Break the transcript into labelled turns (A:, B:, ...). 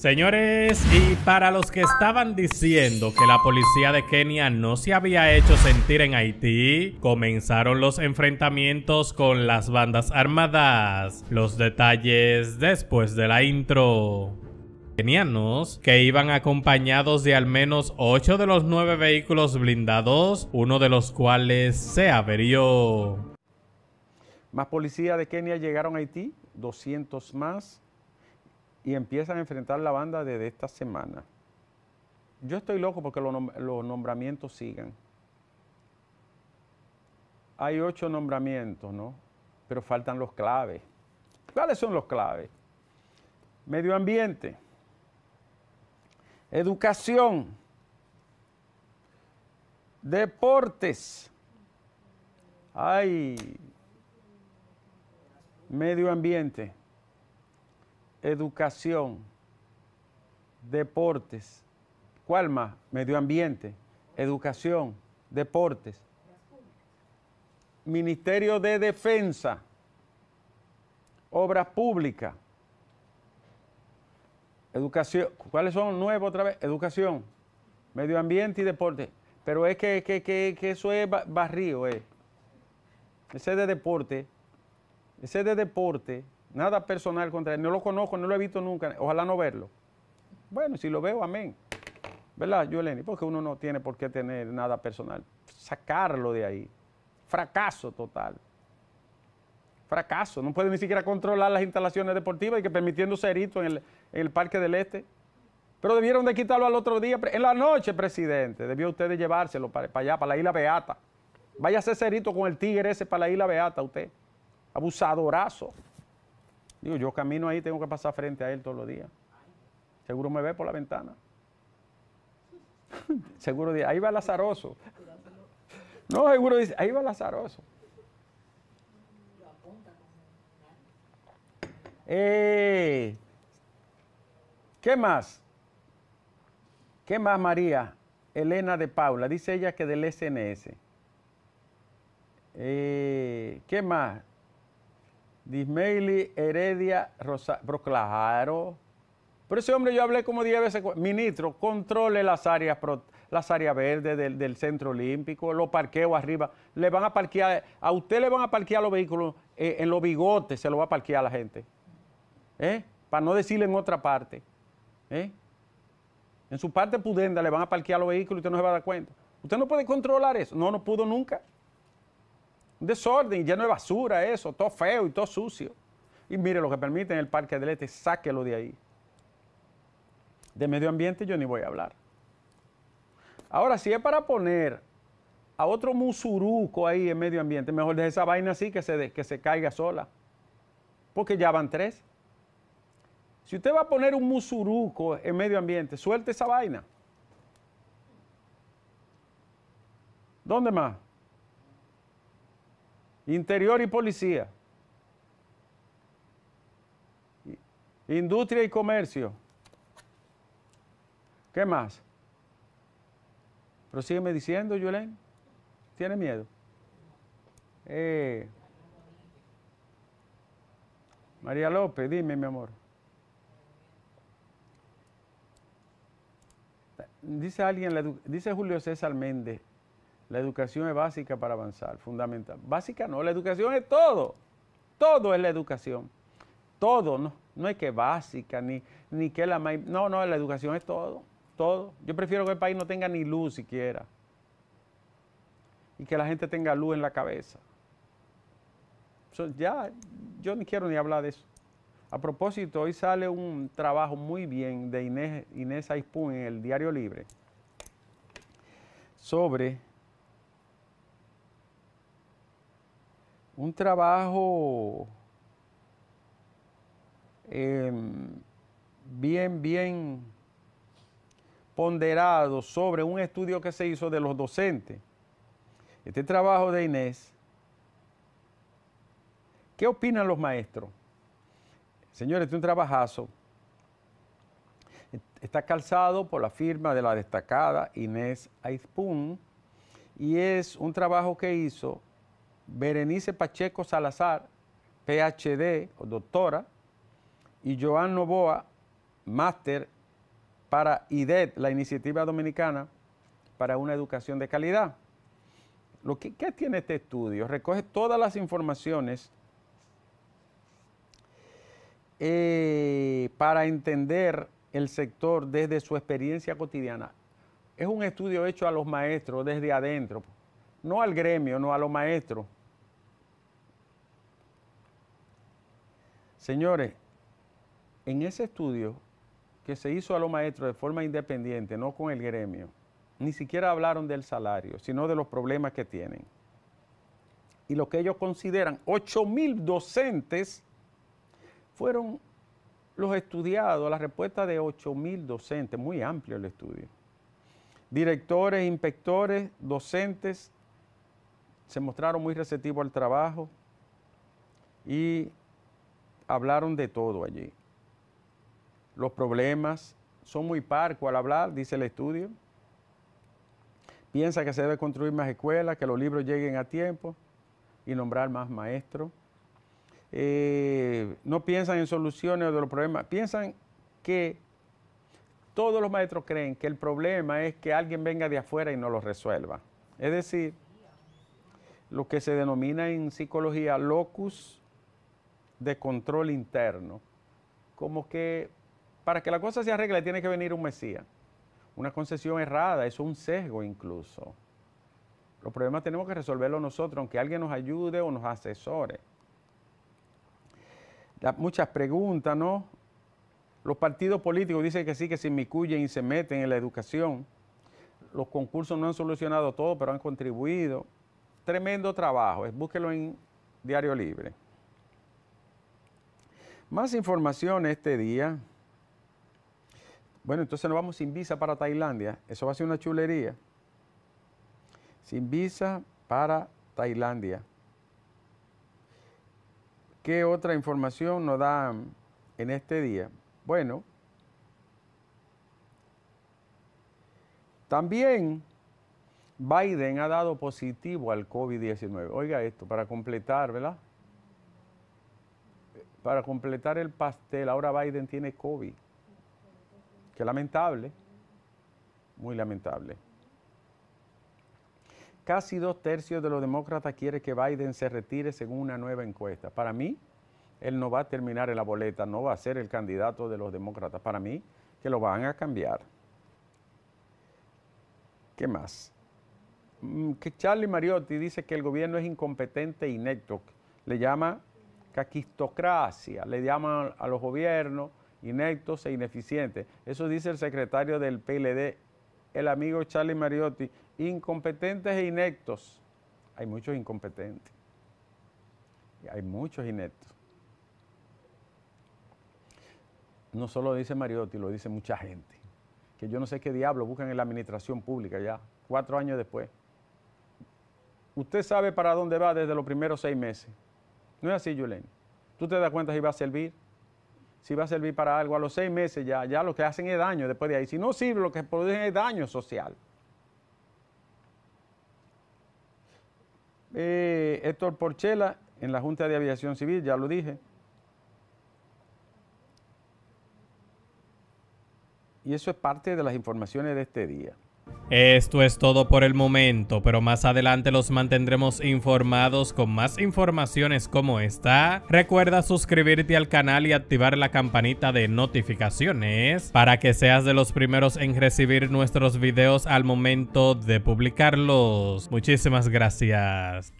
A: Señores, y para los que estaban diciendo que la policía de Kenia no se había hecho sentir en Haití, comenzaron los enfrentamientos con las bandas armadas. Los detalles después de la intro kenianos que iban acompañados de al menos 8 de los 9 vehículos blindados, uno de los cuales se averió. Más policía de Kenia llegaron a Haití, 200 más, y empiezan a enfrentar la banda desde esta semana. Yo estoy loco porque los, nombramientos sigan. Hay ocho nombramientos, ¿no? Pero faltan los claves. ¿Cuáles son los claves? Medio ambiente, educación, deportes. Ay, medio ambiente educación, deportes, ¿cuál más? Medio ambiente, educación, deportes, Ministerio de Defensa, Obras Públicas, Educación, ¿cuáles son nuevos otra vez? Educación, medio ambiente y deporte. Pero es que, eso es barrio, eh. Ese de deporte, ese de deporte Nada personal contra él. No lo conozco, no lo he visto nunca. Ojalá no verlo. Bueno, si lo veo, amén. ¿Verdad, Yoleni? Porque uno no tiene por qué tener nada personal. Sacarlo de ahí. Fracaso total. Fracaso. No puede ni siquiera controlar las instalaciones deportivas y que permitiendo cerito en el, Parque del Este. Pero debieron de quitarlo al otro día, en la noche, presidente. Debió usted de llevárselo para, para allá, para la isla Beata. Vaya a ser cerito con el tigre ese para la isla Beata, usted. Abusadorazo. Digo, yo camino ahí, tengo que pasar frente a él todos los días. Seguro me ve por la ventana. seguro dice, ahí va Lazaroso. No, seguro dice, ahí va Lazaroso. Eh, ¿Qué más? ¿Qué más, María? Elena de Paula, dice ella que del SNS. Eh, ¿Qué más? Dismaili, Heredia Rosario. Pero ese hombre yo hablé como 10 veces. Ministro, controle las áreas, las áreas verdes del, centro olímpico, los parqueos arriba. Le van a parquear, a usted le van a parquear los vehículos eh, en los bigotes, se lo va a parquear a la gente. ¿Eh? Para no decirle en otra parte. ¿Eh? En su parte pudenda le van a parquear los vehículos y usted no se va a dar cuenta. Usted no puede controlar eso. No, no pudo nunca. Un desorden, lleno de basura, eso, todo feo y todo sucio. Y mire, lo que permiten el Parque del Este, sáquelo de ahí. De medio ambiente yo ni voy a hablar. Ahora, si es para poner a otro musuruco ahí en medio ambiente, mejor deje esa vaina así que se, que se caiga sola. Porque ya van tres. Si usted va a poner un musuruco en medio ambiente, suelte esa vaina. ¿Dónde más? Interior y policía. Industria y comercio. ¿Qué más? ¿Prosígueme diciendo, Yulén. ¿Tiene miedo? Eh. María López, dime, mi amor. Dice alguien, dice Julio César Méndez, la educación es básica para avanzar, fundamental. Básica no, la educación es todo. Todo es la educación. Todo, no, no es que básica, ni, ni que la No, no, la educación es todo, todo. Yo prefiero que el país no tenga ni luz siquiera. Y que la gente tenga luz en la cabeza. ya, yo ni quiero ni hablar de eso. A propósito, hoy sale un trabajo muy bien de Inés, Inés en el Diario Libre sobre un trabajo em, bien, bien ponderado sobre un estudio que se hizo de los docentes. Este trabajo de Inés, ¿qué opinan los maestros? Señores, este es un trabajazo. Está calzado por la firma de la destacada Inés Aizpun y es un trabajo que hizo Berenice Pacheco Salazar, PhD, doctora, y Joan Novoa, máster para IDED, e la Iniciativa Dominicana para una Educación de Calidad. ¿Qué tiene este estudio? Recoge todas las informaciones eh, para entender el sector desde su experiencia cotidiana. Es un estudio hecho a los maestros desde adentro, no al gremio, no a los maestros. Señores, en ese estudio que se hizo a los maestros de forma independiente, no con el gremio, ni siquiera hablaron del salario, sino de los problemas que tienen. Y lo que ellos consideran, 8,000 mil docentes fueron los estudiados, la respuesta de 8,000 mil docentes, muy amplio el estudio. Directores, inspectores, docentes se mostraron muy receptivos al trabajo y hablaron de todo allí. Los problemas son muy parcos al hablar, dice el estudio. Piensa que se debe construir más escuelas, que los libros lleguen a tiempo y nombrar más maestros. Eh, no piensan en soluciones de los problemas, piensan que todos los maestros creen que el problema es que alguien venga de afuera y no lo resuelva. Es decir, lo que se denomina en psicología locus de control interno, como que para que la cosa se arregle tiene que venir un Mesías. Una concesión errada, eso es un sesgo incluso. Los problemas tenemos que resolverlos nosotros, aunque alguien nos ayude o nos asesore. muchas preguntas, ¿no? Los partidos políticos dicen que sí, que se inmiscuyen y se meten en la educación. Los concursos no han solucionado todo, pero han contribuido. Tremendo trabajo, eh, búsquelo en Diario Libre. Más información este día. Bueno, entonces nos vamos sin visa para Tailandia. Eso va a ser una chulería. Sin visa para Tailandia. ¿Qué otra información nos dan en este día? Bueno, también Biden ha dado positivo al COVID-19. Oiga esto, para completar, ¿verdad? para completar el pastel, ahora Biden tiene COVID. Qué lamentable, muy lamentable. Casi dos tercios de los demócratas quieren que Biden se retire según una nueva encuesta. Para mí, él no va a terminar en la boleta, no va a ser el candidato de los demócratas. Para mí, que lo van a cambiar. ¿Qué más? Mm, que Charlie Mariotti dice que el gobierno es incompetente e inepto. Le llama caquistocracia, le llaman a los gobiernos ineptos e ineficientes. Eso dice el secretario del PLD, el amigo Charlie Mariotti, incompetentes e ineptos. Hay muchos incompetentes. hay muchos ineptos. No solo dice Mariotti, lo dice mucha gente. Que yo no sé qué diablo buscan en la administración pública ya, cuatro años después. Usted sabe para dónde va desde los primeros seis meses. No es así, Yulene. Tú te das cuenta si va a servir, si va a servir para algo. A los seis meses ya, ya lo que hacen es daño después de ahí. Si no sirve, lo que producen es daño social. Eh, Héctor Porchela en la Junta de Aviación Civil, ya lo dije. Y eso es parte de las informaciones de este día. Esto es todo por el momento, pero más adelante los mantendremos informados con más informaciones como esta. Recuerda suscribirte al canal y activar la campanita de notificaciones para que seas de los primeros en recibir nuestros videos al momento de publicarlos. Muchísimas gracias.